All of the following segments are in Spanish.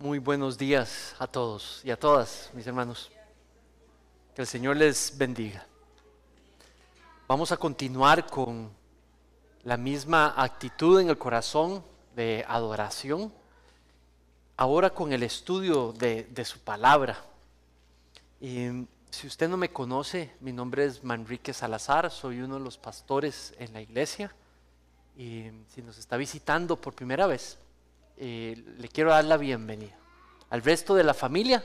Muy buenos días a todos y a todas, mis hermanos. Que el Señor les bendiga. Vamos a continuar con la misma actitud en el corazón de adoración, ahora con el estudio de, su palabra. Y si usted no me conoce, mi nombre es Manrique Salazar, soy uno de los pastores en la iglesia. Y si nos está visitando por primera vez, eh, le quiero dar la bienvenida. Al resto de la familia,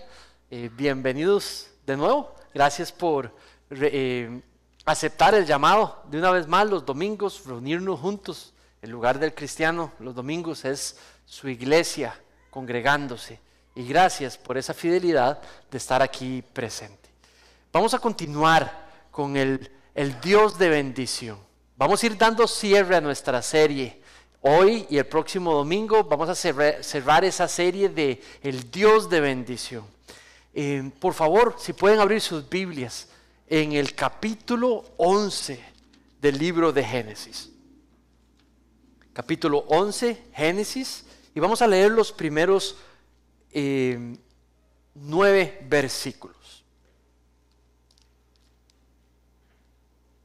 eh, bienvenidos de nuevo. Gracias por eh, aceptar el llamado de una vez más los domingos, reunirnos juntos. El lugar del cristiano los domingos es su iglesia congregándose. Y gracias por esa fidelidad de estar aquí presente. Vamos a continuar con el, el Dios de bendición. Vamos a ir dando cierre a nuestra serie Hoy y el próximo domingo vamos a cerrar esa serie de El Dios de bendición. Eh, por favor, si pueden abrir sus Biblias en el capítulo 11 del libro de Génesis. Capítulo 11, Génesis, y vamos a leer los primeros eh, nueve versículos.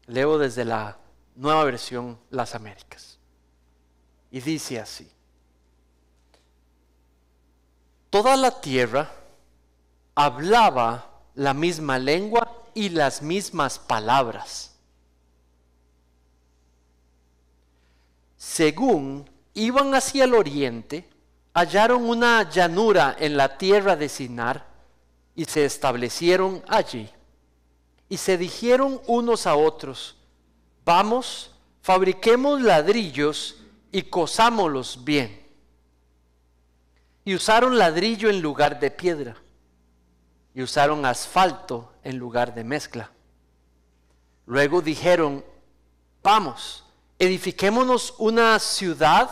Leo desde la nueva versión Las Américas y dice así, toda la tierra hablaba la misma lengua y las mismas palabras. Según iban hacia el oriente, hallaron una llanura en la tierra de Sinar y se establecieron allí. Y se dijeron unos a otros, vamos, fabriquemos ladrillos y cosámoslos bien. Y usaron ladrillo en lugar de piedra. Y usaron asfalto en lugar de mezcla. Luego dijeron, vamos, edifiquémonos una ciudad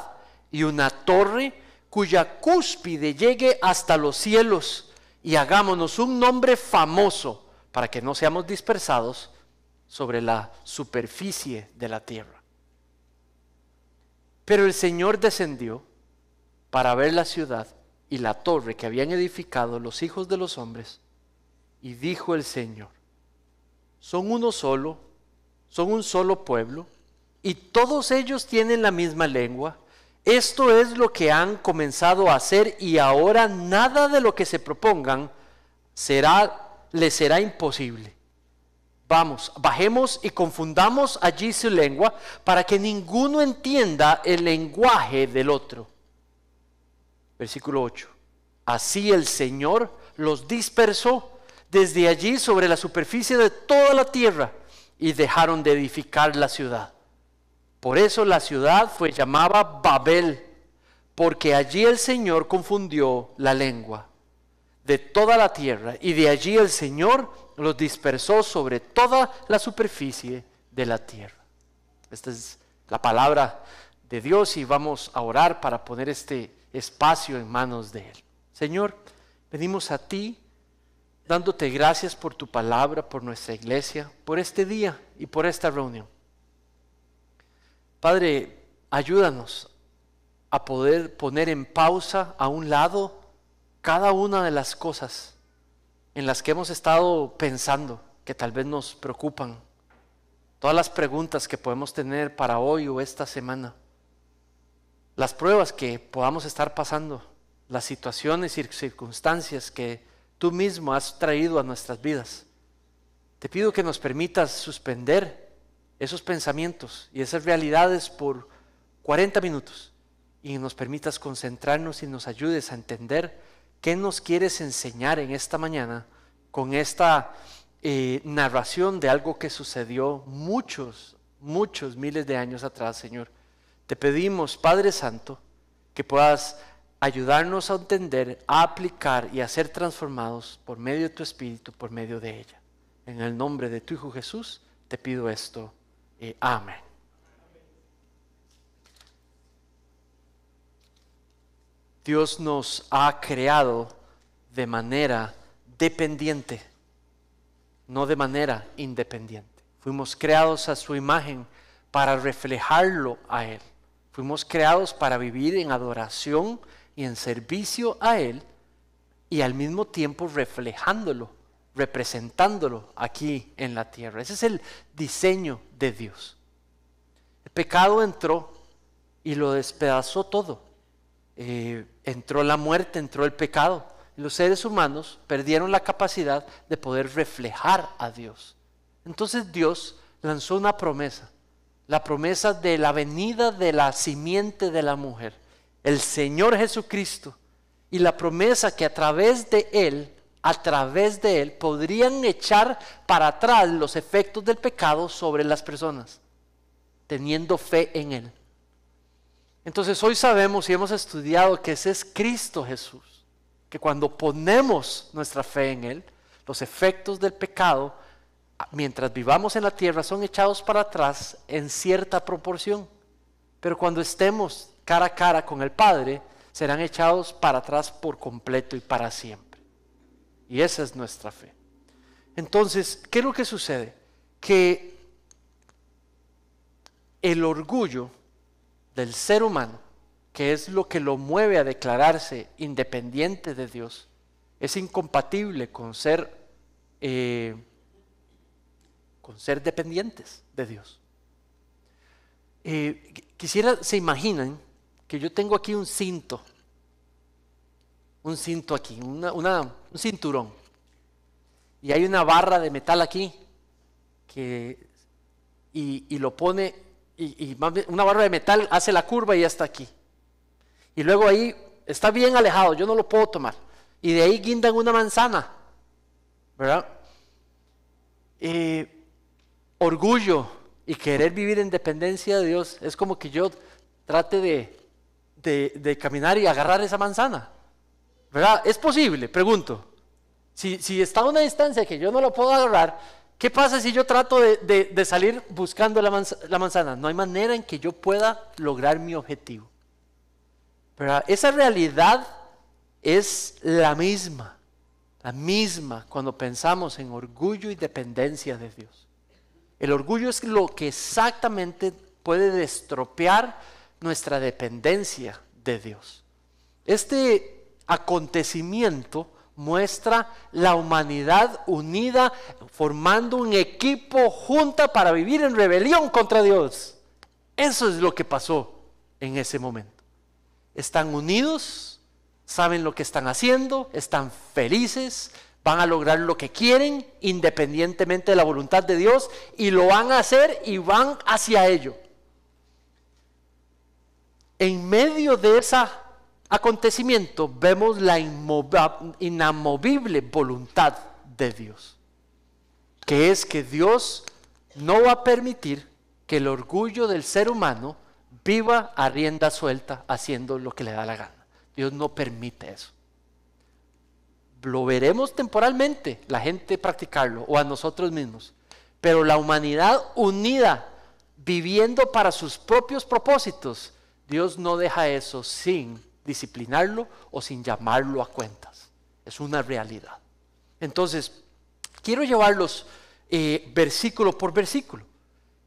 y una torre cuya cúspide llegue hasta los cielos y hagámonos un nombre famoso para que no seamos dispersados sobre la superficie de la tierra. Pero el Señor descendió para ver la ciudad y la torre que habían edificado los hijos de los hombres. Y dijo el Señor, son uno solo, son un solo pueblo, y todos ellos tienen la misma lengua. Esto es lo que han comenzado a hacer y ahora nada de lo que se propongan será, les será imposible. Vamos, bajemos y confundamos allí su lengua para que ninguno entienda el lenguaje del otro. Versículo 8. Así el Señor los dispersó desde allí sobre la superficie de toda la tierra y dejaron de edificar la ciudad. Por eso la ciudad fue llamada Babel, porque allí el Señor confundió la lengua de toda la tierra y de allí el Señor los dispersó sobre toda la superficie de la tierra. Esta es la palabra de Dios y vamos a orar para poner este espacio en manos de Él. Señor, venimos a ti dándote gracias por tu palabra, por nuestra iglesia, por este día y por esta reunión. Padre, ayúdanos a poder poner en pausa a un lado cada una de las cosas en las que hemos estado pensando, que tal vez nos preocupan, todas las preguntas que podemos tener para hoy o esta semana, las pruebas que podamos estar pasando, las situaciones y circunstancias que tú mismo has traído a nuestras vidas. Te pido que nos permitas suspender esos pensamientos y esas realidades por 40 minutos y nos permitas concentrarnos y nos ayudes a entender ¿Qué nos quieres enseñar en esta mañana con esta eh, narración de algo que sucedió muchos, muchos miles de años atrás, Señor? Te pedimos, Padre Santo, que puedas ayudarnos a entender, a aplicar y a ser transformados por medio de tu Espíritu, por medio de ella. En el nombre de tu Hijo Jesús, te pido esto. Eh, amén. Dios nos ha creado de manera dependiente, no de manera independiente. Fuimos creados a su imagen para reflejarlo a Él. Fuimos creados para vivir en adoración y en servicio a Él y al mismo tiempo reflejándolo, representándolo aquí en la tierra. Ese es el diseño de Dios. El pecado entró y lo despedazó todo. Eh, entró la muerte, entró el pecado. Los seres humanos perdieron la capacidad de poder reflejar a Dios. Entonces Dios lanzó una promesa, la promesa de la venida de la simiente de la mujer, el Señor Jesucristo, y la promesa que a través de Él, a través de Él, podrían echar para atrás los efectos del pecado sobre las personas, teniendo fe en Él. Entonces hoy sabemos y hemos estudiado que ese es Cristo Jesús, que cuando ponemos nuestra fe en Él, los efectos del pecado, mientras vivamos en la tierra, son echados para atrás en cierta proporción. Pero cuando estemos cara a cara con el Padre, serán echados para atrás por completo y para siempre. Y esa es nuestra fe. Entonces, ¿qué es lo que sucede? Que el orgullo del ser humano, que es lo que lo mueve a declararse independiente de Dios, es incompatible con ser, eh, con ser dependientes de Dios. Eh, quisiera, se imaginan que yo tengo aquí un cinto, un cinto aquí, un cinturón, y hay una barra de metal aquí que, y, y lo pone y, una barra de metal hace la curva y ya está aquí. Y luego ahí está bien alejado, yo no lo puedo tomar. Y de ahí guindan una manzana, ¿verdad? orgullo y querer vivir en dependencia de Dios es como que yo trate de, caminar y agarrar esa manzana, ¿verdad? ¿Es posible? Pregunto. Si, está a una distancia que yo no lo puedo agarrar, ¿Qué pasa si yo trato de, salir buscando la, manzana? No hay manera en que yo pueda lograr mi objetivo. Pero esa realidad es la misma, la misma cuando pensamos en orgullo y dependencia de Dios. El orgullo es lo que exactamente puede destropear nuestra dependencia de Dios. Este acontecimiento muestra la humanidad unida, formando un equipo junta para vivir en rebelión contra Dios. Eso es lo que pasó en ese momento. Están unidos, saben lo que están haciendo, están felices, van a lograr lo que quieren independientemente de la voluntad de Dios y lo van a hacer y van hacia ello. En medio de esa acontecimiento vemos la inamovible voluntad de Dios, que es que Dios no va a permitir que el orgullo del ser humano viva a rienda suelta haciendo lo que le da la gana. Dios no permite eso. Lo veremos temporalmente, la gente practicarlo o a nosotros mismos, pero la humanidad unida, viviendo para sus propios propósitos, Dios no deja eso sin disciplinarlo o sin llamarlo a cuentas. Es una realidad. Entonces, quiero llevarlos eh, versículo por versículo.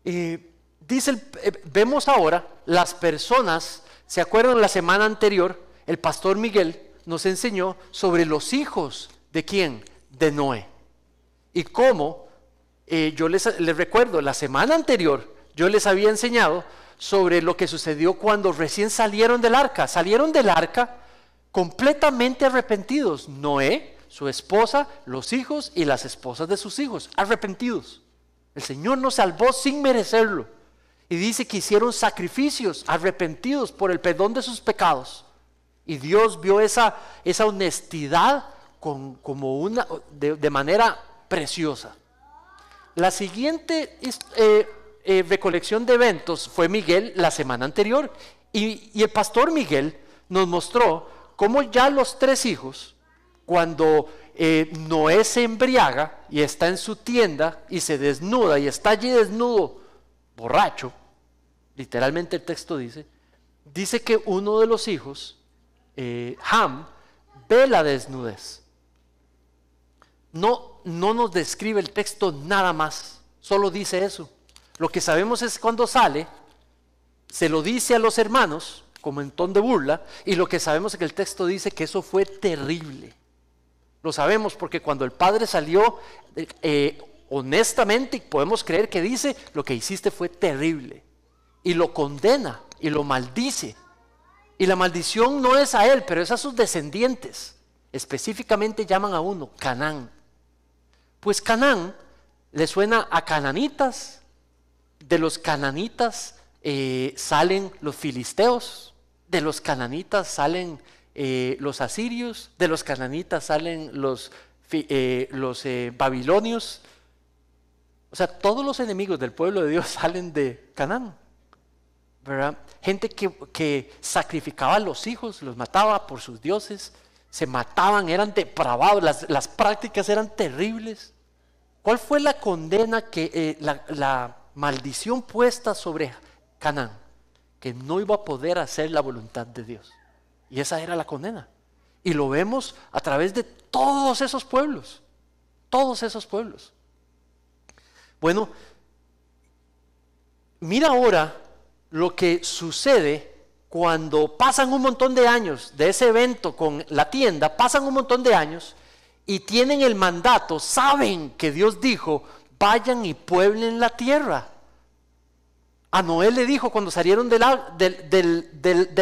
Eh, dice eh, vemos ahora las personas, ¿se acuerdan la semana anterior? El pastor Miguel nos enseñó sobre los hijos de quién? De Noé. Y cómo, yo les recuerdo, la semana anterior yo les había enseñado sobre lo que sucedió cuando recién salieron del arca. Salieron del arca completamente arrepentidos. Noé, su esposa, los hijos y las esposas de sus hijos, arrepentidos. El Señor nos salvó sin merecerlo. Y dice que hicieron sacrificios arrepentidos por el perdón de sus pecados. Y Dios vio esa, esa honestidad con, como una, de, manera preciosa. La siguiente eh, eh, recolección de eventos fue Miguel la semana anterior y, el pastor Miguel nos mostró cómo ya los tres hijos, cuando eh, Noé se embriaga y está en su tienda y se desnuda y está allí desnudo, borracho, literalmente el texto dice, dice que uno de los hijos, eh, Ham, ve la desnudez. No, no nos describe el texto nada más, solo dice eso. Lo que sabemos es cuando sale, se lo dice a los hermanos como en ton de burla, y lo que sabemos es que el texto dice que eso fue terrible. Lo sabemos porque cuando el padre salió, eh, honestamente podemos creer que dice, lo que hiciste fue terrible. Y lo condena y lo maldice. Y la maldición no es a él, pero es a sus descendientes. Específicamente llaman a uno Canán Pues Canán le suena a cananitas, de los cananitas eh, salen los filisteos, de los cananitas salen eh, los asirios, de los cananitas salen los, eh, los babilonios. O sea, todos los enemigos del pueblo de Dios salen de Canaán. ¿verdad? Gente que, sacrificaba a los hijos, los mataba por sus dioses, se mataban, eran depravados, las, prácticas eran terribles. ¿Cuál fue la condena que la, maldición puesta sobre Canaán, que no iba a poder hacer la voluntad de Dios. Y esa era la condena. Y lo vemos a través de todos esos pueblos, todos esos pueblos. Bueno, mira ahora lo que sucede cuando pasan un montón de años de ese evento con la tienda, pasan un montón de años y tienen el mandato, saben que Dios dijo, vayan y pueblen la tierra. A Noé le dijo cuando salieron del,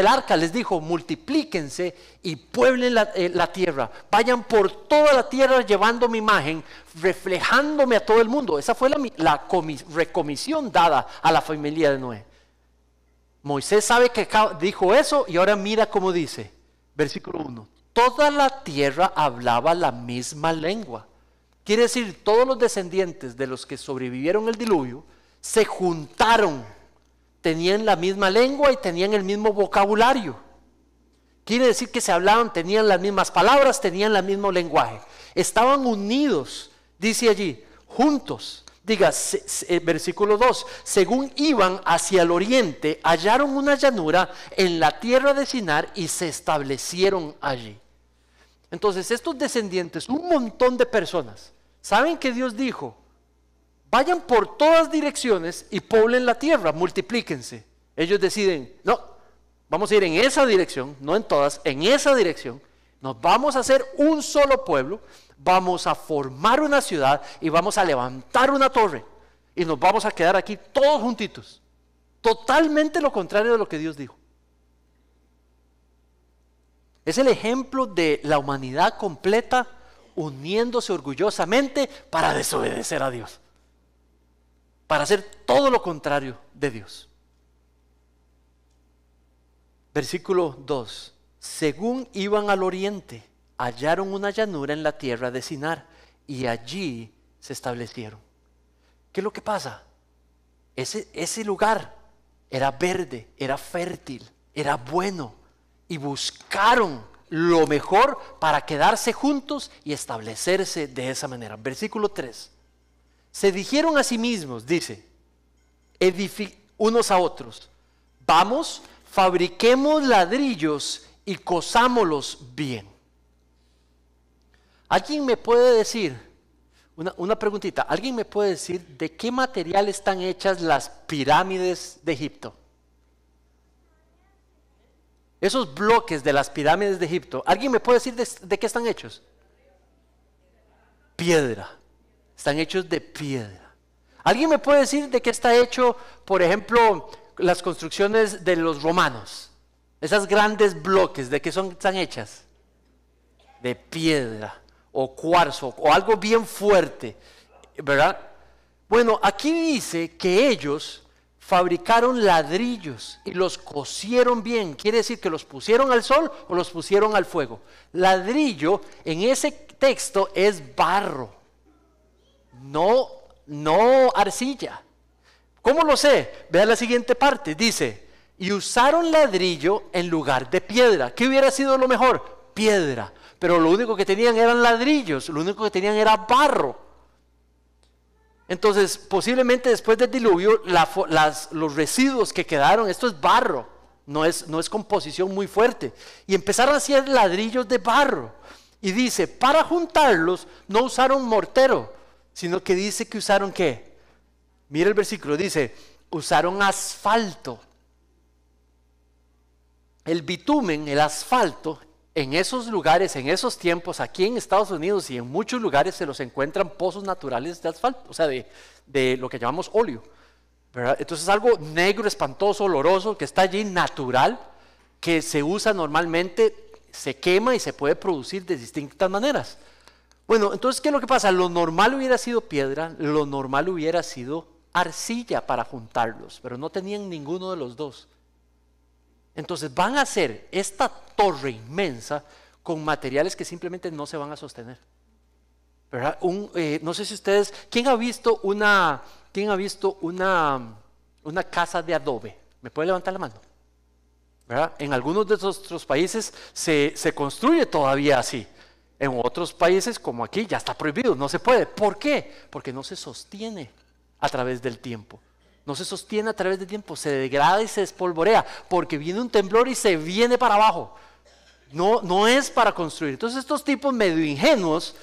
arca, les dijo, multiplíquense y pueblen eh, la, tierra. Vayan por toda la tierra llevando mi imagen, reflejándome a todo el mundo. Esa fue la, recomisión dada a la familia de Noé. Moisés sabe que dijo eso y ahora mira cómo dice, versículo 1. Toda la tierra hablaba la misma lengua Quiere decir, todos los descendientes de los que sobrevivieron el diluvio se juntaron, tenían la misma lengua y tenían el mismo vocabulario. Quiere decir que se hablaban, tenían las mismas palabras, tenían el mismo lenguaje. Estaban unidos, dice allí, juntos. Diga, eh, versículo 2, según iban hacia el oriente, hallaron una llanura en la tierra de Sinar y se establecieron allí. Entonces estos descendientes, un montón de personas, ¿Saben que Dios dijo? Vayan por todas direcciones y poblen la tierra, multiplíquense. Ellos deciden, no, vamos a ir en esa dirección, no en todas, en esa dirección. Nos vamos a hacer un solo pueblo, vamos a formar una ciudad y vamos a levantar una torre. Y nos vamos a quedar aquí todos juntitos. Totalmente lo contrario de lo que Dios dijo. Es el ejemplo de la humanidad completa uniéndose orgullosamente para desobedecer a Dios, para hacer todo lo contrario de Dios. Versículo 2. Según iban al oriente, hallaron una llanura en la tierra de Sinar y allí se establecieron. ¿Qué es lo que pasa? Ese, ese lugar era verde, era fértil, era bueno y buscaron lo mejor para quedarse juntos y establecerse de esa manera. Versículo 3. Se dijeron a sí mismos, dice, unos a otros, vamos, fabriquemos ladrillos y cosámoslos bien. ¿Alguien me puede decir, una, una preguntita, ¿alguien me puede decir de qué material están hechas las pirámides de Egipto? Esos bloques de las pirámides de Egipto, ¿alguien me puede decir de, qué están hechos? Piedra. Están hechos de piedra. ¿Alguien me puede decir de qué está hecho, por ejemplo, las construcciones de los romanos? Esas grandes bloques, ¿de qué son, están hechas? De piedra o cuarzo o algo bien fuerte, ¿verdad? Bueno, aquí dice que ellos fabricaron ladrillos y los cosieron bien. Quiere decir que los pusieron al sol o los pusieron al fuego. Ladrillo en ese texto es barro, no, no arcilla. ¿Cómo lo sé? Vea la siguiente parte. Dice, y usaron ladrillo en lugar de piedra. ¿Qué hubiera sido lo mejor? Piedra. Pero lo único que tenían eran ladrillos, lo único que tenían era barro. Entonces, posiblemente después del diluvio, los residuos que quedaron, esto es barro, no es, no es composición muy fuerte, y empezaron a hacer ladrillos de barro. Y dice, para juntarlos no usaron mortero, sino que dice que usaron qué. Mira el versículo, dice, usaron asfalto. El bitumen, el asfalto, en esos lugares, en esos tiempos, aquí en Estados Unidos y en muchos lugares se los encuentran pozos naturales de asfalto, o sea, de, lo que llamamos óleo. Entonces es algo negro, espantoso, oloroso, que está allí natural, que se usa normalmente, se quema y se puede producir de distintas maneras. Bueno, entonces, ¿qué es lo que pasa? Lo normal hubiera sido piedra, lo normal hubiera sido arcilla para juntarlos, pero no tenían ninguno de los dos. Entonces van a hacer esta torre inmensa con materiales que simplemente no se van a sostener. Eh, no sé si ustedes, ¿quién ha visto una, quién ha visto una, una casa de adobe? ¿Me puede levantar la mano? En algunos de nuestros países se, se construye todavía así. En otros países, como aquí, ya está prohibido, no se puede. ¿Por qué? Porque no se sostiene a través del tiempo no se sostiene a través de tiempo, se degrada y se espolvorea, porque viene un temblor y se viene para abajo. No, no es para construir. Entonces estos tipos medio ingenuos,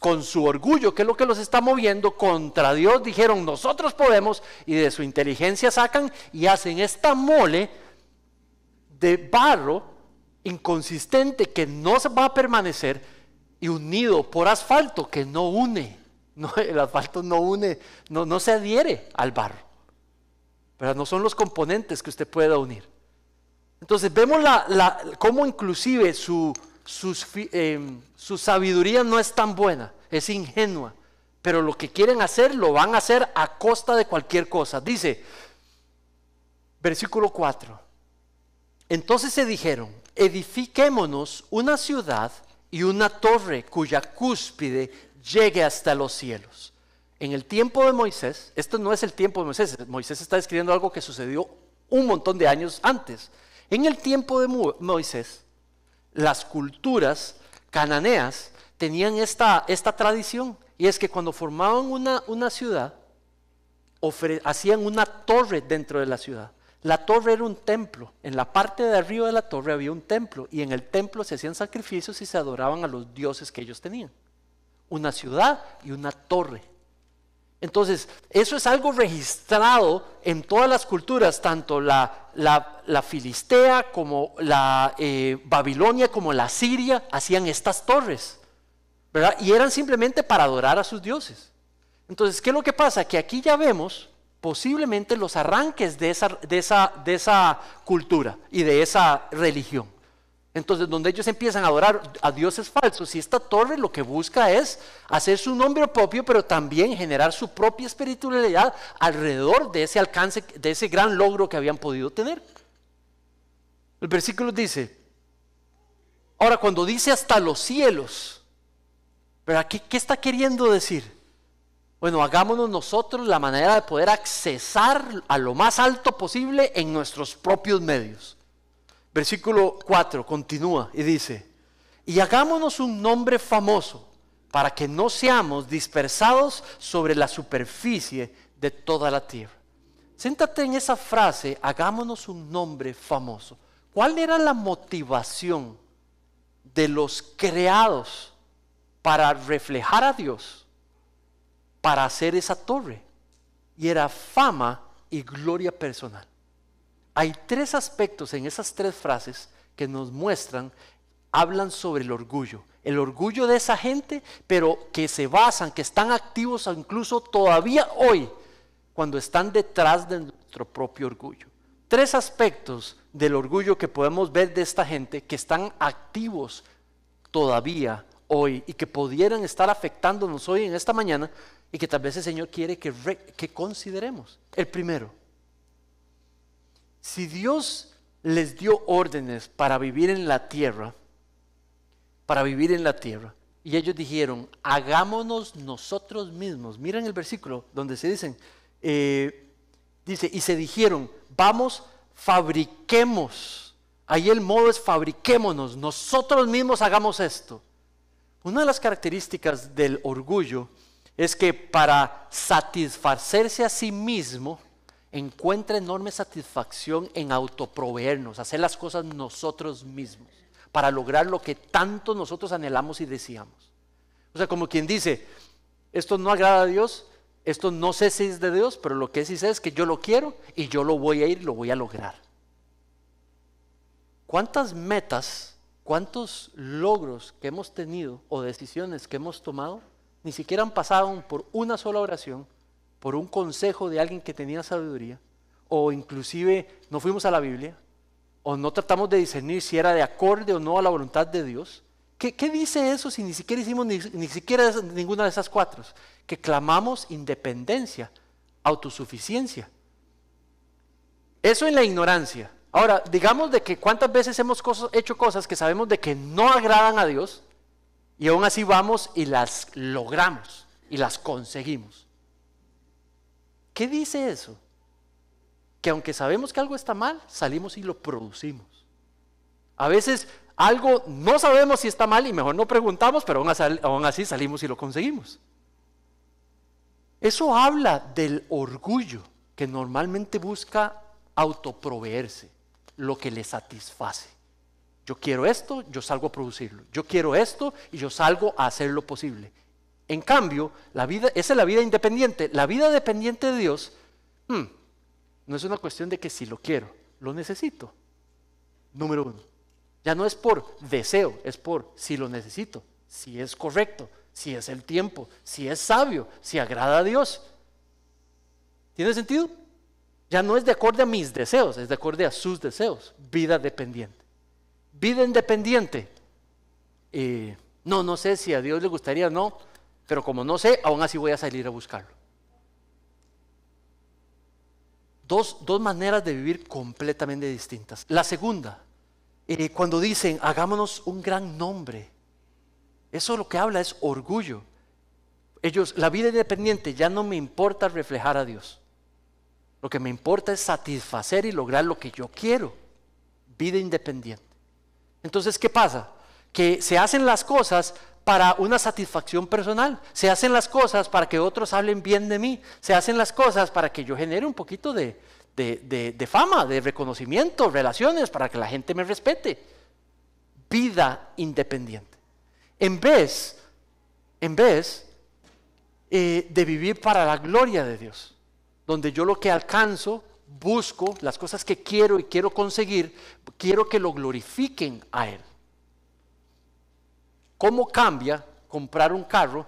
con su orgullo, que es lo que los está moviendo, contra Dios dijeron, nosotros podemos, y de su inteligencia sacan y hacen esta mole de barro inconsistente que no va a permanecer y unido por asfalto que no une. el asfalto no une, no, no se adhiere al barro pero no son los componentes que usted pueda unir. Entonces vemos la, cómo inclusive su, em, su sabiduría no es tan buena, es ingenua, pero lo que quieren hacer lo van a hacer a costa de cualquier cosa. Dice, versículo 4, entonces se dijeron, edifiquémonos una ciudad y una torre cuya cúspide llegue hasta los cielos en el tiempo de Moisés, esto no es el tiempo de Moisés, Moisés está describiendo algo que sucedió un montón de años antes. En el tiempo de Moisés, las culturas cananeas tenían esta, tradición, y es que cuando formaban una ciudad, hacían una torre dentro de la ciudad. La torre era un templo. En la parte de arriba de la torre había un templo y en el templo se hacían sacrificios y se adoraban a los dioses que ellos tenían. Una ciudad y una torre. Entonces, eso es algo registrado en todas las culturas, tanto la, filistea como la eh, Babilonia, como la Siria, hacían estas torres, ¿verdad? Y eran simplemente para adorar a sus dioses. Entonces, ¿qué es lo que pasa? Que aquí ya vemos posiblemente los arranques de esa cultura y de esa religión. Entonces, donde ellos empiezan a adorar a dioses falsos, y esta torre lo que busca es hacer su nombre propio, pero también generar su propia espiritualidad alrededor de ese alcance, de ese gran logro que habían podido tener. El versículo dice, ahora cuando dice hasta los cielos, Pero aquí ¿Qué, está queriendo decir? Bueno, hagámonos nosotros la manera de poder accesar a lo más alto posible en nuestros propios medios. Versículo 4 continúa y dice, y hagámonos un nombre famoso para que no seamos dispersados sobre la superficie de toda la tierra. siéntate en esa frase, hagámonos un nombre famoso. ¿Cuál era la motivación de los creados para reflejar a Dios, para hacer esa torre? Y era fama y gloria personal. Hay tres aspectos en esas tres frases que nos muestran, hablan sobre el orgullo. El orgullo de esa gente, pero que se basan, que están activos incluso todavía hoy, cuando están detrás de nuestro propio orgullo. Tres aspectos del orgullo que podemos ver de esta gente que están activos todavía hoy y que pudieran estar afectándonos hoy en esta mañana y que tal vez el Señor quiere que, que consideremos. El primero, si Dios les dio órdenes para vivir en la tierra, para vivir en la tierra, y ellos dijeron, hagámonos nosotros mismos. Miren el versículo donde se dicen, eh, dice, y se dijeron, vamos, fabriquemos. Ahí el modo es fabriquémonos, nosotros mismos hagamos esto. Una de las características del orgullo es que para satisfacerse a sí mismo, encuentra enorme satisfacción en autoproveernos, hacer las cosas nosotros mismos, para lograr lo que tanto nosotros anhelamos y deseamos. O sea, como quien dice, esto no agrada a Dios, esto no sé si es de Dios, pero lo que sí sé es que yo lo quiero y yo lo voy a ir, lo voy a lograr. ¿Cuántas metas, cuántos logros que hemos tenido o decisiones que hemos tomado ni siquiera han pasado por una sola oración por un consejo de alguien que tenía sabiduría, o inclusive no fuimos a la Biblia, o no tratamos de discernir si era de acorde o no a la voluntad de Dios. ¿Qué, dice eso si ni siquiera hicimos ni, siquiera ninguna de esas cuatro? Que clamamos independencia, autosuficiencia. Eso en la ignorancia. Ahora, digamos de que cuántas veces hemos hecho cosas que sabemos de que no agradan a Dios y aún así vamos y las logramos y las conseguimos. ¿Qué dice eso? Que aunque sabemos que algo está mal, salimos y lo producimos. A veces algo no sabemos si está mal y mejor no preguntamos, pero aún así salimos y lo conseguimos. Eso habla del orgullo que normalmente busca autoproveerse, lo que le satisface. Yo quiero esto, yo salgo a producirlo. Yo quiero esto y yo salgo a hacer lo posible. En cambio, la vida, esa es la vida independiente. La vida dependiente de Dios hmm, no es una cuestión de que si lo quiero, lo necesito. Número uno. Ya no es por deseo, es por si lo necesito, si es correcto, si es el tiempo, si es sabio, si agrada a Dios. ¿Tiene sentido? Ya no es de acuerdo a mis deseos, es de acuerdo a sus deseos. Vida dependiente. Vida independiente. Eh, no, no sé si a Dios le gustaría, o no. Pero como no sé, aún así voy a salir a buscarlo. Dos, maneras de vivir completamente distintas. La segunda, eh, cuando dicen, hagámonos un gran nombre, eso lo que habla es orgullo. Ellos, la vida independiente ya no me importa reflejar a Dios. Lo que me importa es satisfacer y lograr lo que yo quiero. Vida independiente. Entonces, ¿qué pasa? Que se hacen las cosas para una satisfacción personal. Se hacen las cosas para que otros hablen bien de mí. Se hacen las cosas para que yo genere un poquito de, de, fama, de reconocimiento, relaciones, para que la gente me respete. Vida independiente. En vez, en vez eh, de vivir para la gloria de Dios, donde yo lo que alcanzo, busco, las cosas que quiero y quiero conseguir, quiero que lo glorifiquen a Él. ¿Cómo cambia comprar un carro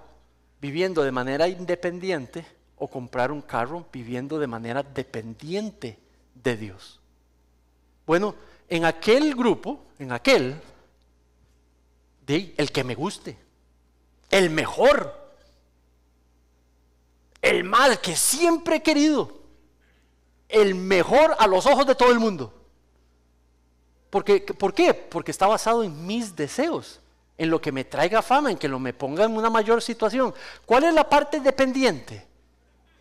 viviendo de manera independiente o comprar un carro viviendo de manera dependiente de Dios? Bueno, en aquel grupo, en aquel, el que me guste, el mejor, el mal que siempre he querido, el mejor a los ojos de todo el mundo. Porque, ¿Por qué? Porque está basado en mis deseos, en lo que me traiga fama, en que lo me ponga en una mayor situación. ¿Cuál es la parte dependiente?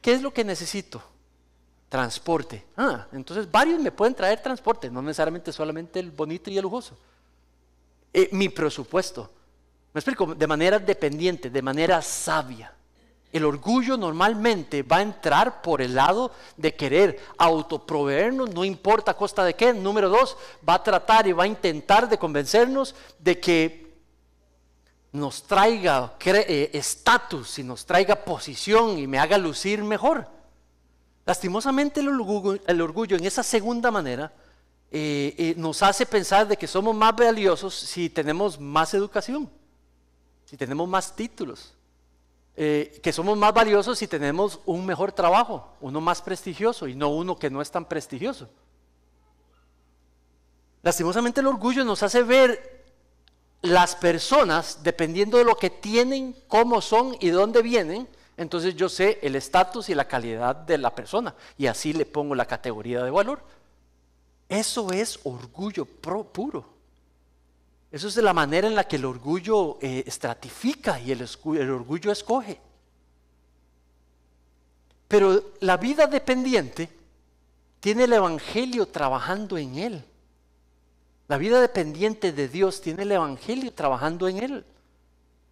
¿Qué es lo que necesito? Transporte. Ah, entonces varios me pueden traer transporte, no necesariamente solamente el bonito y el lujoso. Eh, mi presupuesto. Me explico, de manera dependiente, de manera sabia. El orgullo normalmente va a entrar por el lado de querer autoproveernos, no importa a costa de qué. Número dos, va a tratar y va a intentar de convencernos de que nos traiga eh, estatus y nos traiga posición y me haga lucir mejor. Lastimosamente el orgullo, en esa segunda manera eh, eh, nos hace pensar de que somos más valiosos si tenemos más educación, si tenemos más títulos, que somos más valiosos si tenemos un mejor trabajo, uno más prestigioso y no uno que no es tan prestigioso. Lastimosamente el orgullo nos hace ver las personas, dependiendo de lo que tienen, cómo son y dónde vienen, entonces yo sé el estatus y la calidad de la persona y así le pongo la categoría de valor. Eso es orgullo puro. Eso es la manera en la que el orgullo eh, estratifica y el orgullo escoge. Pero la vida dependiente tiene el Evangelio trabajando en él. La vida dependiente de Dios tiene el Evangelio trabajando en él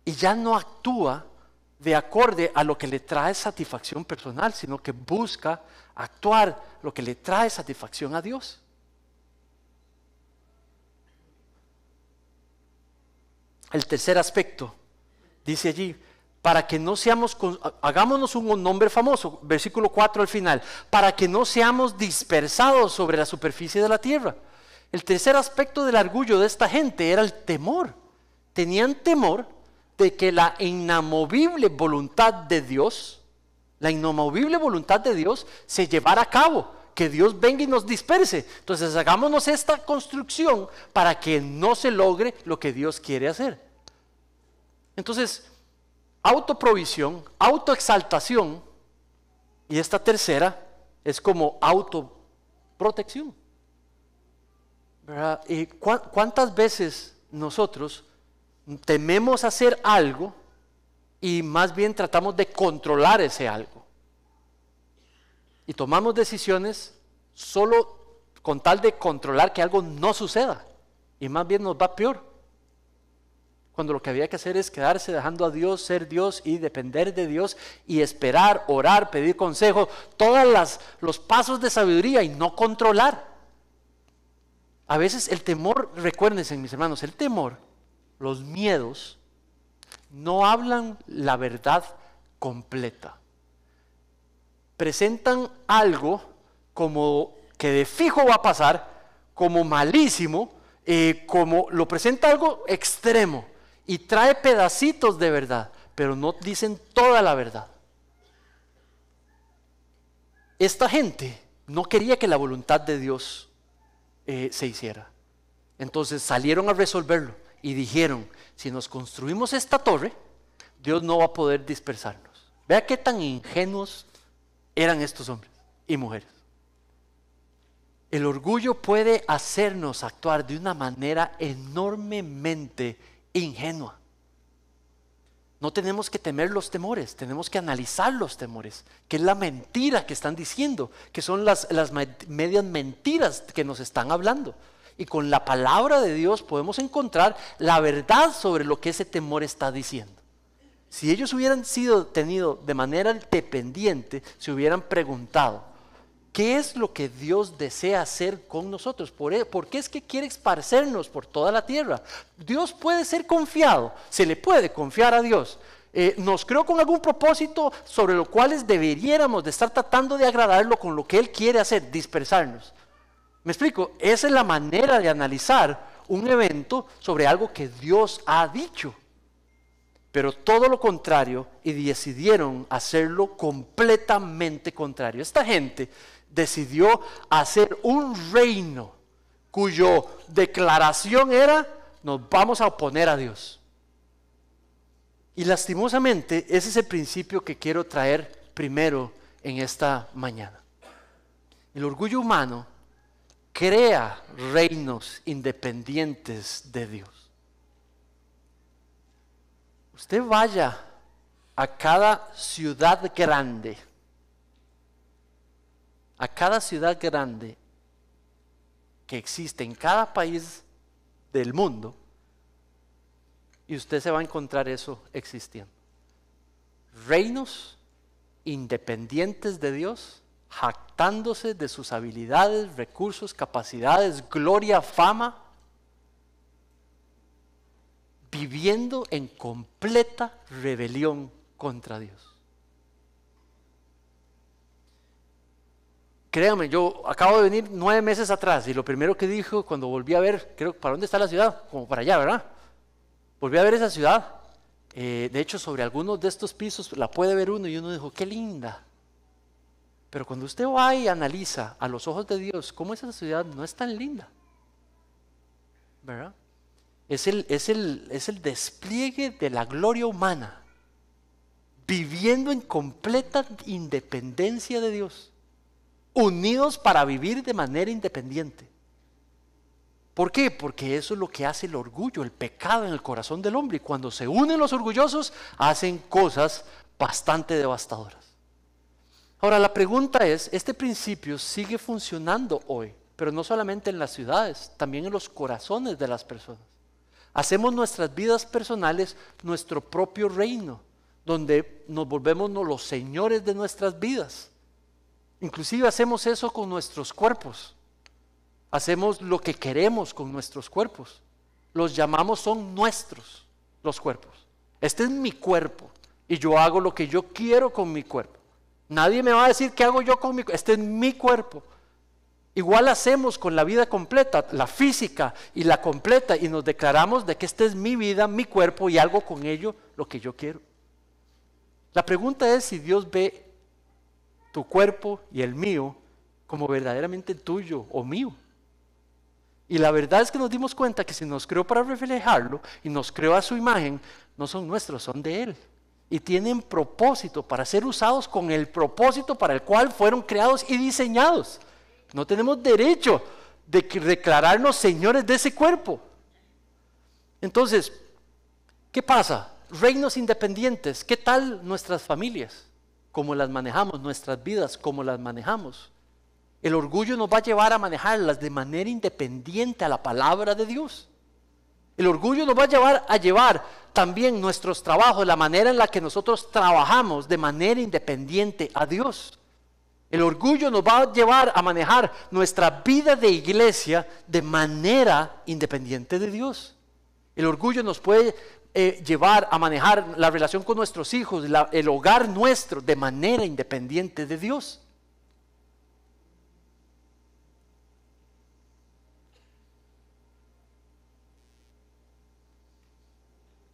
y ya no actúa de acorde a lo que le trae satisfacción personal, sino que busca actuar lo que le trae satisfacción a Dios. El tercer aspecto, dice allí, para que no seamos, hagámonos un nombre famoso, versículo 4 al final, para que no seamos dispersados sobre la superficie de la tierra. El tercer aspecto del orgullo de esta gente era el temor. Tenían temor de que la inamovible voluntad de Dios, la inamovible voluntad de Dios se llevara a cabo, que Dios venga y nos disperse. Entonces hagámonos esta construcción para que no se logre lo que Dios quiere hacer. Entonces, autoprovisión, autoexaltación y esta tercera es como autoprotección. ¿Y cuántas veces nosotros tememos hacer algo y más bien tratamos de controlar ese algo? Y tomamos decisiones solo con tal de controlar que algo no suceda. Y más bien nos va peor. Cuando lo que había que hacer es quedarse dejando a Dios ser Dios y depender de Dios y esperar, orar, pedir consejo, todos los pasos de sabiduría y no controlar. A veces el temor, recuérdense mis hermanos, el temor, los miedos, no hablan la verdad completa. Presentan algo como que de fijo va a pasar, como malísimo, eh, como lo presenta algo extremo y trae pedacitos de verdad, pero no dicen toda la verdad. Esta gente no quería que la voluntad de Dios eh, se hiciera. Entonces salieron a resolverlo y dijeron, si nos construimos esta torre, Dios no va a poder dispersarnos. Vea qué tan ingenuos eran estos hombres y mujeres. El orgullo puede hacernos actuar de una manera enormemente ingenua. No tenemos que temer los temores, tenemos que analizar los temores, que es la mentira que están diciendo, que son las, medias mentiras que nos están hablando. Y con la palabra de Dios podemos encontrar la verdad sobre lo que ese temor está diciendo. Si ellos hubieran sido tenido de manera dependiente, se hubieran preguntado, ¿Qué es lo que Dios desea hacer con nosotros? E, ¿Por qué es que quiere esparcernos por toda la tierra? Dios puede ser confiado, se le puede confiar a Dios. Eh, nos creó con algún propósito sobre lo cual deberíamos de estar tratando de agradarlo con lo que Él quiere hacer, dispersarnos. Me explico, esa es la manera de analizar un evento sobre algo que Dios ha dicho. Pero todo lo contrario y decidieron hacerlo completamente contrario. Esta gente decidió hacer un reino cuyo declaración era, nos vamos a oponer a Dios. Y lastimosamente, ese es el principio que quiero traer primero en esta mañana. El orgullo humano crea reinos independientes de Dios. Usted vaya a cada ciudad grande a cada ciudad grande que existe en cada país del mundo y usted se va a encontrar eso existiendo. Reinos independientes de Dios, jactándose de sus habilidades, recursos, capacidades, gloria, fama, viviendo en completa rebelión contra Dios. créanme, yo acabo de venir nueve meses atrás y lo primero que dijo cuando volví a ver, creo, ¿para dónde está la ciudad? Como para allá, ¿verdad? Volví a ver esa ciudad. Eh, de hecho, sobre algunos de estos pisos la puede ver uno y uno dijo, qué linda. Pero cuando usted va y analiza a los ojos de Dios, ¿cómo esa ciudad no es tan linda? ¿Verdad? Es el, el, es el despliegue de la gloria humana, viviendo en completa independencia de Dios unidos para vivir de manera independiente. ¿Por qué? Porque eso es lo que hace el orgullo, el pecado en el corazón del hombre. Y cuando se unen los orgullosos, hacen cosas bastante devastadoras. Ahora, la pregunta es, este principio sigue funcionando hoy, pero no solamente en las ciudades, también en los corazones de las personas. Hacemos nuestras vidas personales nuestro propio reino, donde nos volvemos los señores de nuestras vidas Inclusive hacemos eso con nuestros cuerpos. Hacemos lo que queremos con nuestros cuerpos. Los llamamos son nuestros los cuerpos. Este es mi cuerpo y yo hago lo que yo quiero con mi cuerpo. Nadie me va a decir qué hago yo con mi cuerpo. Este es mi cuerpo. Igual hacemos con la vida completa, la física y la completa, y nos declaramos de que esta es mi vida, mi cuerpo, y hago con ello lo que yo quiero. La pregunta es si Dios ve tu cuerpo y el mío como verdaderamente tuyo o mío. Y la verdad es que nos dimos cuenta que si nos creó para reflejarlo y nos creó a su imagen, no son nuestros, son de Él. Y tienen propósito para ser usados con el propósito para el cual fueron creados y diseñados. No tenemos derecho de declararnos señores de ese cuerpo. Entonces, ¿qué pasa? Reinos independientes, ¿qué tal nuestras familias? como las manejamos, nuestras vidas, como las manejamos. El orgullo nos va a llevar a manejarlas de manera independiente a la palabra de Dios. El orgullo nos va a llevar a llevar también nuestros trabajos, la manera en la que nosotros trabajamos de manera independiente a Dios. El orgullo nos va a llevar a manejar nuestra vida de iglesia de manera independiente de Dios. El orgullo nos puede eh, llevar a manejar la relación con nuestros hijos, el hogar nuestro, de manera independiente de Dios.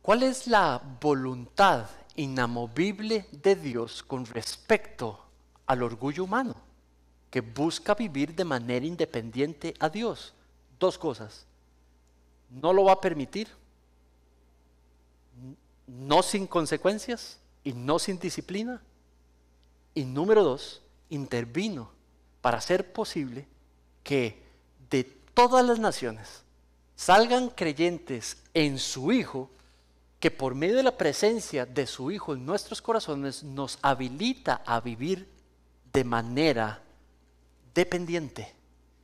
¿Cuál es la voluntad inamovible de Dios con respecto al orgullo humano, que busca vivir de manera independiente a Dios? Dos cosas. No lo va a permitir no sin consecuencias y no sin disciplina. Y número dos, intervino para hacer posible que de todas las naciones salgan creyentes en su Hijo, que por medio de la presencia de su Hijo en nuestros corazones nos habilita a vivir de manera dependiente.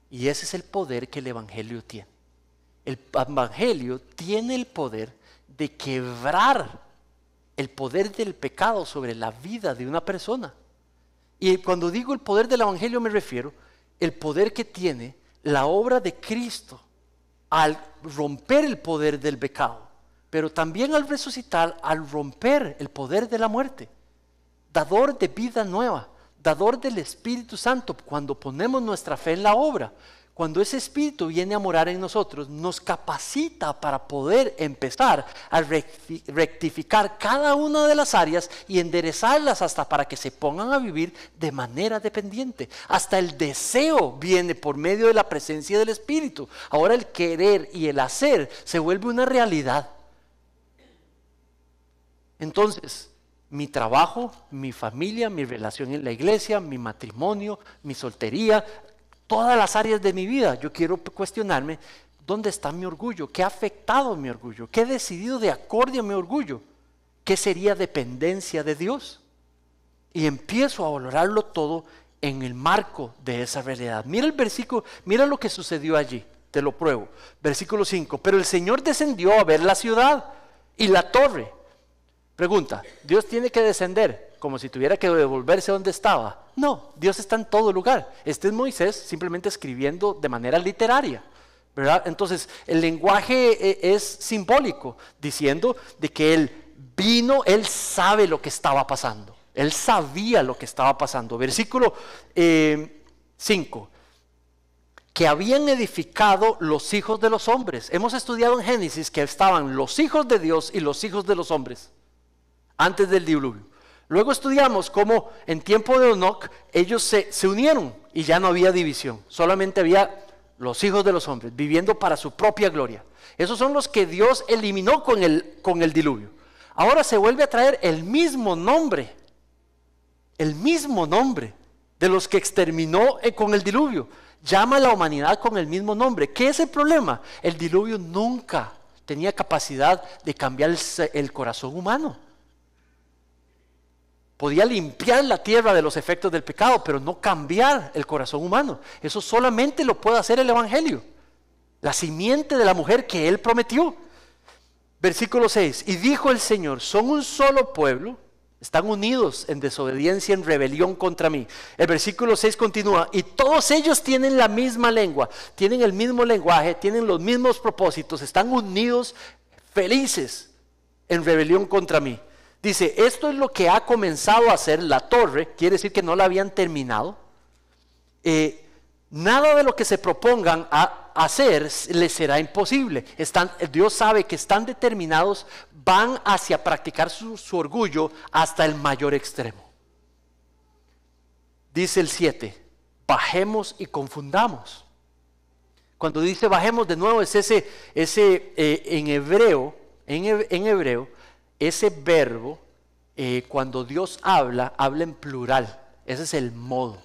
Y ese es el poder que el Evangelio tiene. El Evangelio tiene el poder de quebrar el poder del pecado sobre la vida de una persona. Y cuando digo el poder del Evangelio me refiero el poder que tiene la obra de Cristo al romper el poder del pecado, pero también al resucitar, al romper el poder de la muerte, dador de vida nueva, dador del Espíritu Santo, cuando ponemos nuestra fe en la obra. Cuando ese espíritu viene a morar en nosotros, nos capacita para poder empezar a rectificar cada una de las áreas y enderezarlas hasta para que se pongan a vivir de manera dependiente. Hasta el deseo viene por medio de la presencia del espíritu. Ahora el querer y el hacer se vuelve una realidad. Entonces, mi trabajo, mi familia, mi relación en la iglesia, mi matrimonio, mi soltería, todas las áreas de mi vida. Yo quiero cuestionarme dónde está mi orgullo, qué ha afectado mi orgullo, qué he decidido de acorde a mi orgullo, qué sería dependencia de Dios. Y empiezo a valorarlo todo en el marco de esa realidad. Mira el versículo, mira lo que sucedió allí, te lo pruebo. Versículo 5, pero el Señor descendió a ver la ciudad y la torre. Pregunta, ¿Dios tiene que descender? como si tuviera que devolverse donde estaba. No, Dios está en todo lugar. Este es Moisés simplemente escribiendo de manera literaria. ¿verdad? Entonces, el lenguaje eh, es simbólico, diciendo de que él vino, él sabe lo que estaba pasando. Él sabía lo que estaba pasando. Versículo 5. Eh, que habían edificado los hijos de los hombres. Hemos estudiado en Génesis que estaban los hijos de Dios y los hijos de los hombres antes del diluvio. Luego estudiamos cómo en tiempo de Onoc ellos se, unieron y ya no había división, solamente había los hijos de los hombres viviendo para su propia gloria. Esos son los que Dios eliminó con el, con el diluvio. Ahora se vuelve a traer el mismo nombre, el mismo nombre de los que exterminó eh, con el diluvio. Llama a la humanidad con el mismo nombre. ¿Qué es el problema? El diluvio nunca tenía capacidad de cambiar el corazón humano. Podía limpiar la tierra de los efectos del pecado, pero no cambiar el corazón humano. Eso solamente lo puede hacer el Evangelio. La simiente de la mujer que él prometió. Versículo 6. Y dijo el Señor, son un solo pueblo, están unidos en desobediencia, en rebelión contra mí. El versículo 6 continúa, y todos ellos tienen la misma lengua, tienen el mismo lenguaje, tienen los mismos propósitos, están unidos, felices, en rebelión contra mí. Dice, esto es lo que ha comenzado a hacer la torre, quiere decir que no la habían terminado. Eh, nada de lo que se propongan a hacer les será imposible. Están, Dios sabe que están determinados, van hacia practicar su, orgullo hasta el mayor extremo. Dice el 7, bajemos y confundamos. Cuando dice bajemos de nuevo es ese, ese eh, en hebreo, en hebreo, ese verbo, eh, cuando Dios habla, habla en plural. Ese es el modo.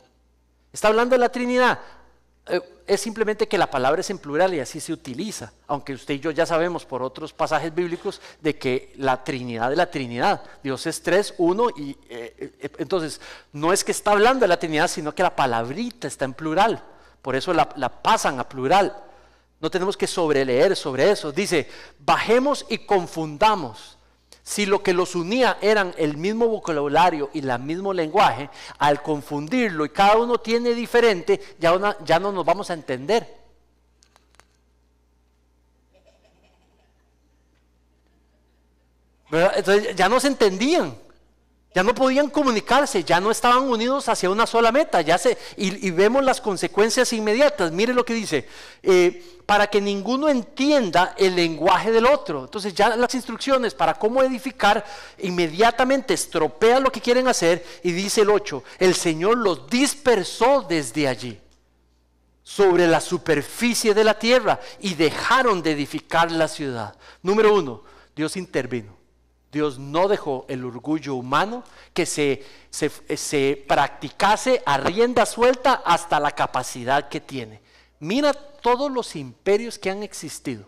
Está hablando de la Trinidad. Eh, es simplemente que la palabra es en plural y así se utiliza. Aunque usted y yo ya sabemos por otros pasajes bíblicos de que la Trinidad es la Trinidad. Dios es tres, uno y eh, entonces no es que está hablando de la Trinidad, sino que la palabrita está en plural. Por eso la, la pasan a plural. No tenemos que sobreleer sobre eso. Dice, bajemos y confundamos si lo que los unía eran el mismo vocabulario y el mismo lenguaje, al confundirlo y cada uno tiene diferente, ya, no nos vamos a entender. Entonces ya no se entendían. Ya no podían comunicarse, ya no estaban unidos hacia una sola meta. Ya y, vemos las consecuencias inmediatas. Mire lo que dice. Eh, para que ninguno entienda el lenguaje del otro. Entonces ya las instrucciones para cómo edificar inmediatamente estropea lo que quieren hacer y dice el 8, el Señor los dispersó desde allí, sobre la superficie de la tierra y dejaron de edificar la ciudad. Número uno, Dios intervino. Dios no dejó el orgullo humano que se, se, practicase a rienda suelta hasta la capacidad que tiene. Mira todos los imperios que han existido.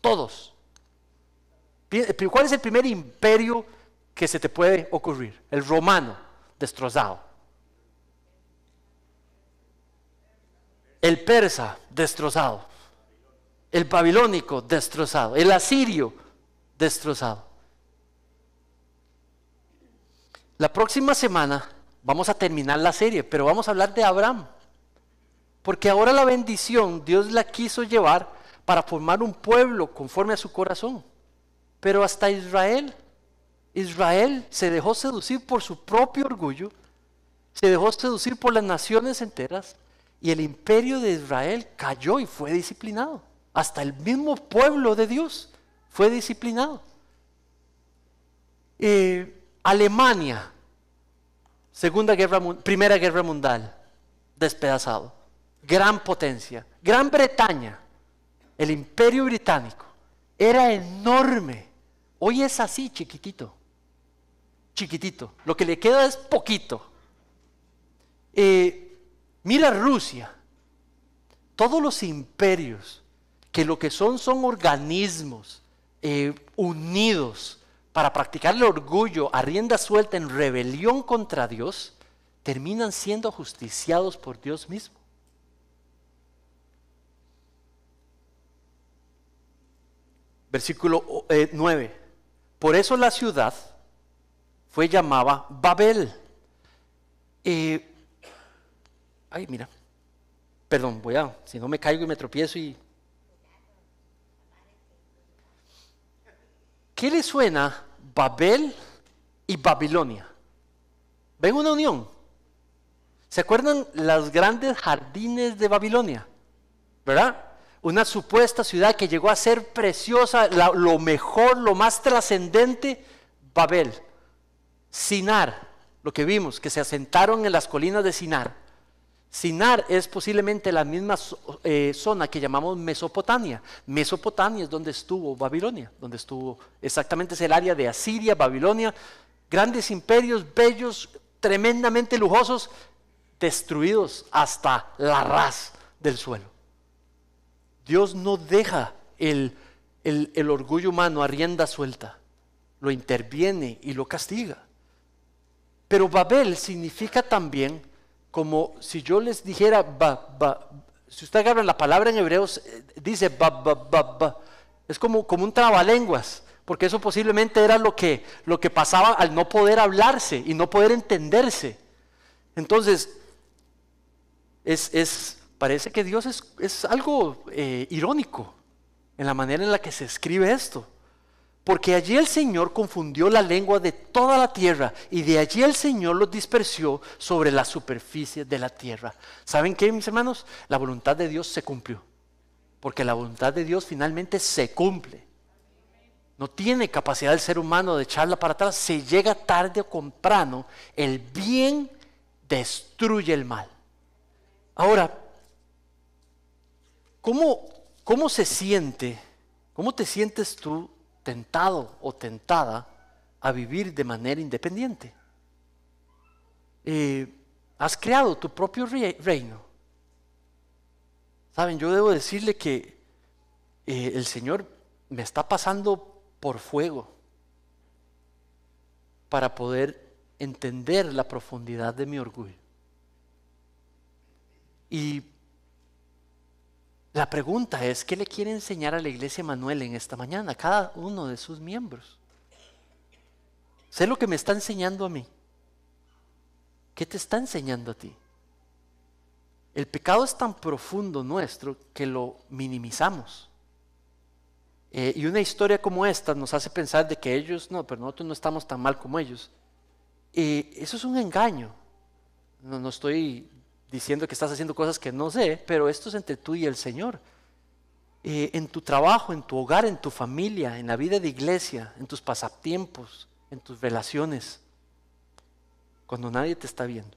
Todos. ¿Cuál es el primer imperio que se te puede ocurrir? El romano, destrozado. El persa, destrozado. El babilónico, destrozado. El asirio, destrozado. La próxima semana vamos a terminar la serie, pero vamos a hablar de Abraham. Porque ahora la bendición Dios la quiso llevar para formar un pueblo conforme a su corazón. Pero hasta Israel, Israel se dejó seducir por su propio orgullo, se dejó seducir por las naciones enteras y el imperio de Israel cayó y fue disciplinado. Hasta el mismo pueblo de Dios fue disciplinado. Y... Eh, Alemania, Segunda Guerra, Primera Guerra Mundial, despedazado. Gran potencia. Gran Bretaña, el imperio británico, era enorme. Hoy es así, chiquitito. Chiquitito. Lo que le queda es poquito. Eh, mira Rusia. Todos los imperios, que lo que son son organismos eh, unidos para practicar el orgullo a rienda suelta en rebelión contra Dios, terminan siendo justiciados por Dios mismo. Versículo 9. Eh, por eso la ciudad fue llamada Babel. Eh, ay, mira. Perdón, voy a, si no me caigo y me tropiezo y qué le suena Babel y Babilonia? ¿Ven una unión? ¿Se acuerdan las grandes jardines de Babilonia? ¿Verdad? Una supuesta ciudad que llegó a ser preciosa, lo mejor, lo más trascendente, Babel. Sinar, lo que vimos, que se asentaron en las colinas de Sinar. Sinar es posiblemente la misma eh, zona que llamamos Mesopotamia. Mesopotamia es donde estuvo Babilonia, donde estuvo exactamente es el área de Asiria, Babilonia, grandes imperios, bellos, tremendamente lujosos, destruidos hasta la ras del suelo. Dios no deja el, el orgullo humano a rienda suelta, lo interviene y lo castiga. Pero Babel significa también como si yo les dijera, si usted agarra la palabra en hebreos, eh, dice, es como, como un trabalenguas, porque eso posiblemente era lo que, lo que pasaba al no poder hablarse y no poder entenderse. Entonces, es, parece que Dios es, algo eh, irónico en la manera en la que se escribe esto porque allí el Señor confundió la lengua de toda la tierra y de allí el Señor los dispersió sobre la superficie de la tierra. ¿Saben qué, mis hermanos? La voluntad de Dios se cumplió, porque la voluntad de Dios finalmente se cumple. No tiene capacidad el ser humano de echarla para atrás. Se llega tarde o temprano, el bien destruye el mal. Ahora, ¿cómo, cómo se siente? ¿Cómo te sientes tú tentado o tentada a vivir de manera independiente. Eh, has creado tu propio reino. Saben, yo debo decirle que eh, el Señor me está pasando por fuego para poder entender la profundidad de mi orgullo. Y la pregunta es, ¿qué le quiere enseñar a la iglesia Manuel en esta mañana, cada uno de sus miembros? Sé lo que me está enseñando a mí. ¿Qué te está enseñando a ti? El pecado es tan profundo nuestro que lo minimizamos. Eh, y una historia como esta nos hace pensar de que ellos, no, pero nosotros no estamos tan mal como ellos. Y eh, eso es un engaño. No, no estoy diciendo que estás haciendo cosas que no sé, pero esto es entre tú y el Señor. Eh, en tu trabajo, en tu hogar, en tu familia, en la vida de iglesia, en tus pasatiempos, en tus relaciones, cuando nadie te está viendo.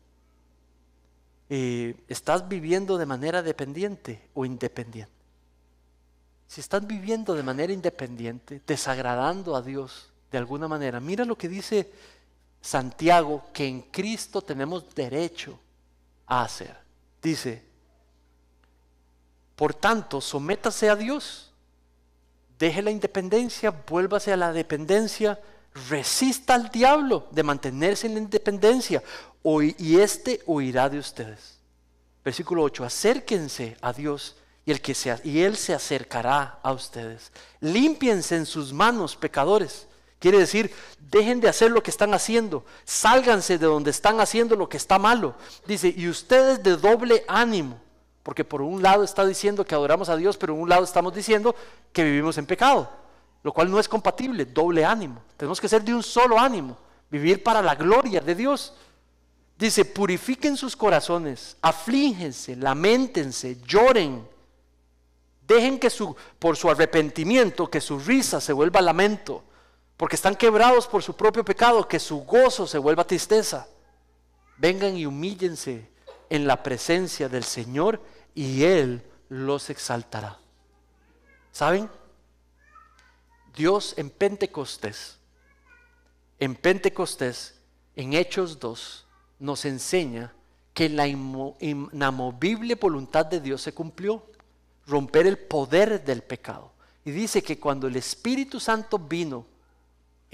Eh, ¿Estás viviendo de manera dependiente o independiente? Si estás viviendo de manera independiente, desagradando a Dios de alguna manera, mira lo que dice Santiago, que en Cristo tenemos derecho a hacer. Dice, por tanto, sométase a Dios, deje la independencia, vuélvase a la dependencia, resista al diablo de mantenerse en la independencia, y éste huirá de ustedes. Versículo 8, acérquense a Dios y, el que y Él se acercará a ustedes. Límpiense en sus manos, pecadores Quiere decir, dejen de hacer lo que están haciendo, sálganse de donde están haciendo lo que está malo. Dice, y ustedes de doble ánimo, porque por un lado está diciendo que adoramos a Dios, pero por un lado estamos diciendo que vivimos en pecado, lo cual no es compatible, doble ánimo. Tenemos que ser de un solo ánimo, vivir para la gloria de Dios. Dice, purifiquen sus corazones, aflíjense, lamentense, lloren. Dejen que su, por su arrepentimiento, que su risa se vuelva lamento porque están quebrados por su propio pecado, que su gozo se vuelva tristeza. Vengan y humíllense en la presencia del Señor y Él los exaltará. ¿Saben? Dios en Pentecostés, en Pentecostés, en Hechos 2, nos enseña que la inamovible voluntad de Dios se cumplió, romper el poder del pecado. Y dice que cuando el Espíritu Santo vino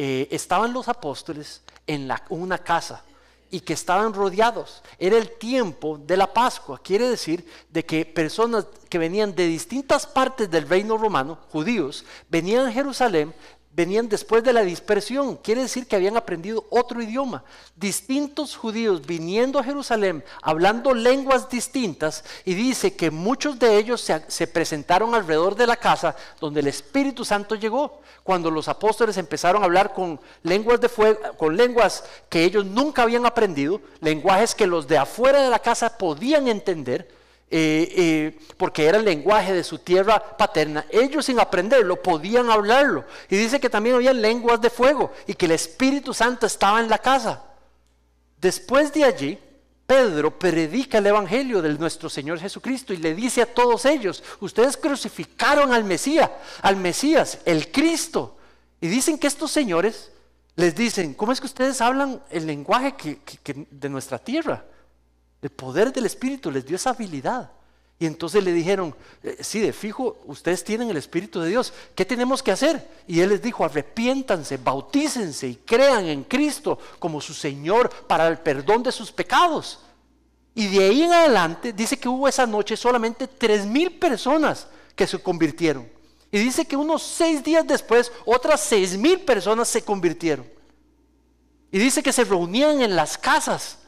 eh, estaban los apóstoles en una casa y que estaban rodeados. Era el tiempo de la Pascua, quiere decir de que personas que venían de distintas partes del reino romano, judíos, venían a Jerusalén, venían después de la dispersión, quiere decir que habían aprendido otro idioma. Distintos judíos viniendo a Jerusalén, hablando lenguas distintas, y dice que muchos de ellos se, se presentaron alrededor de la casa donde el Espíritu Santo llegó, cuando los apóstoles empezaron a hablar con lenguas de fuego, con lenguas que ellos nunca habían aprendido, lenguajes que los de afuera de la casa podían entender eh, eh, porque era el lenguaje de su tierra paterna. Ellos sin aprenderlo podían hablarlo. Y dice que también había lenguas de fuego y que el Espíritu Santo estaba en la casa. Después de allí, Pedro predica el Evangelio de nuestro Señor Jesucristo y le dice a todos ellos, ustedes crucificaron al Mesías, al Mesías, el Cristo. Y dicen que estos señores les dicen, ¿cómo es que ustedes hablan el lenguaje de nuestra tierra? El poder del Espíritu les dio esa habilidad. Y entonces le dijeron, eh, sí, de fijo, ustedes tienen el Espíritu de Dios, ¿qué tenemos que hacer? Y él les dijo, arrepiéntanse, bautícense y crean en Cristo como su Señor para el perdón de sus pecados. Y de ahí en adelante dice que hubo esa noche solamente tres mil personas que se convirtieron. Y dice que unos seis días después otras seis mil personas se convirtieron. Y dice que se reunían en las casas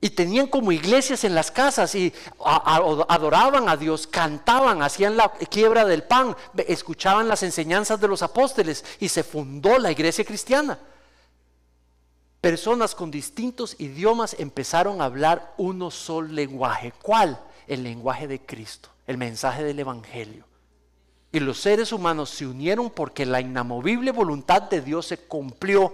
y tenían como iglesias en las casas y adoraban a Dios, cantaban, hacían la quiebra del pan, escuchaban las enseñanzas de los apóstoles y se fundó la iglesia cristiana. Personas con distintos idiomas empezaron a hablar uno solo lenguaje. ¿Cuál? El lenguaje de Cristo, el mensaje del Evangelio. Y los seres humanos se unieron porque la inamovible voluntad de Dios se cumplió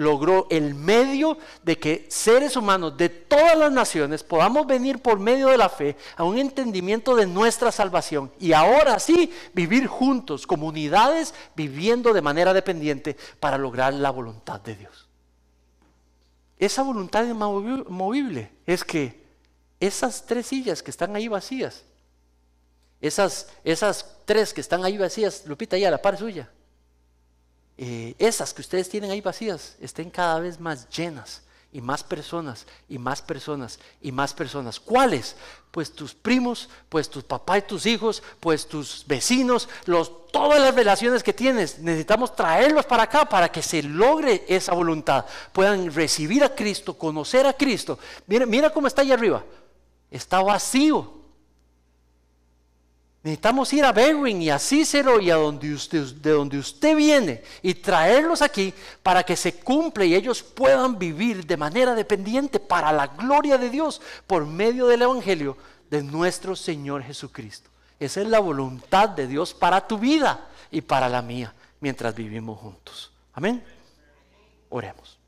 logró el medio de que seres humanos de todas las naciones podamos venir por medio de la fe a un entendimiento de nuestra salvación y ahora sí vivir juntos, comunidades, viviendo de manera dependiente para lograr la voluntad de Dios. Esa voluntad inmovible es que esas tres sillas que están ahí vacías, esas, esas tres que están ahí vacías, Lupita, ahí a la par suya, eh, esas que ustedes tienen ahí vacías estén cada vez más llenas y más personas y más personas y más personas. ¿Cuáles? Pues tus primos, pues tus papás y tus hijos, pues tus vecinos, los, todas las relaciones que tienes. Necesitamos traerlos para acá para que se logre esa voluntad. Puedan recibir a Cristo, conocer a Cristo. Mira, mira cómo está allá arriba. Está vacío. Necesitamos ir a Berwin y a Cícero y a donde usted, de donde usted viene y traerlos aquí para que se cumple y ellos puedan vivir de manera dependiente para la gloria de Dios por medio del Evangelio de nuestro Señor Jesucristo. Esa es la voluntad de Dios para tu vida y para la mía mientras vivimos juntos. Amén. Oremos.